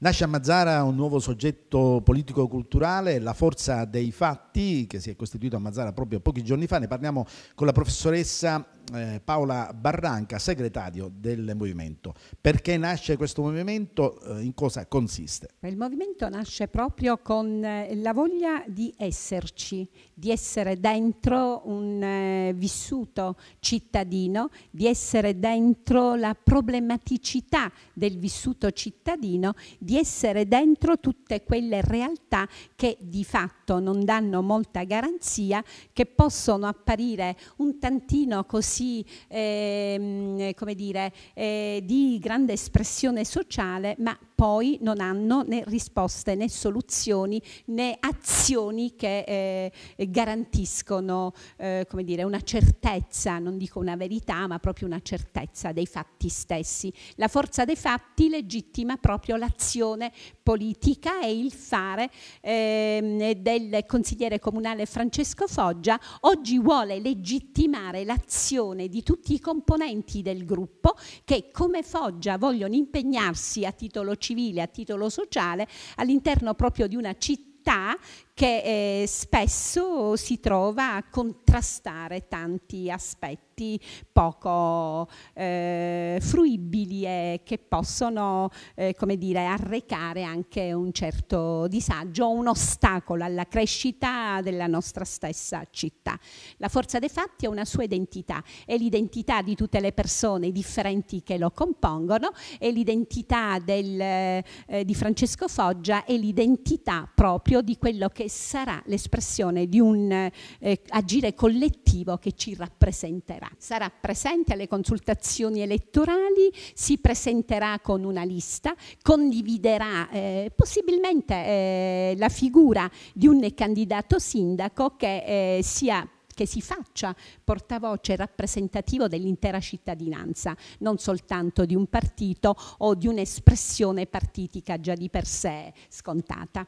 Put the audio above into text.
Nasce a Mazzara un nuovo soggetto politico-culturale, la Forza dei Fatti, che si è costituito a Mazzara proprio pochi giorni fa. Ne parliamo con la professoressa eh, Paola Barranca, segretario del movimento. Perché nasce questo movimento? Eh, in cosa consiste? Il movimento nasce proprio con eh, la voglia di esserci, di essere dentro un eh, vissuto cittadino, di essere dentro la problematicità del vissuto cittadino, di essere dentro tutte quelle realtà che di fatto non danno molta garanzia, che possono apparire un tantino così così, eh, come dire, eh, di grande espressione sociale, ma poi non hanno né risposte né soluzioni né azioni che eh, garantiscono eh, come dire, una certezza, non dico una verità, ma proprio una certezza dei fatti stessi. La forza dei fatti legittima proprio l'azione politica e il fare eh, del consigliere comunale Francesco Foggia oggi vuole legittimare l'azione di tutti i componenti del gruppo che come Foggia vogliono impegnarsi a titolo civile civile a titolo sociale all'interno proprio di una città che eh, spesso si trova a contrastare tanti aspetti poco eh, fruibili e che possono eh, come dire, arrecare anche un certo disagio, un ostacolo alla crescita della nostra stessa città. La forza dei fatti ha una sua identità, è l'identità di tutte le persone differenti che lo compongono, è l'identità del, eh, di Francesco Foggia, è l'identità proprio di quello che sarà l'espressione di un eh, eh, agire collettivo che ci rappresenterà. Sarà presente alle consultazioni elettorali, si presenterà con una lista, condividerà eh, possibilmente eh, la figura di un candidato sindaco che eh, sia che si faccia portavoce rappresentativo dell'intera cittadinanza, non soltanto di un partito o di un'espressione partitica già di per sé scontata.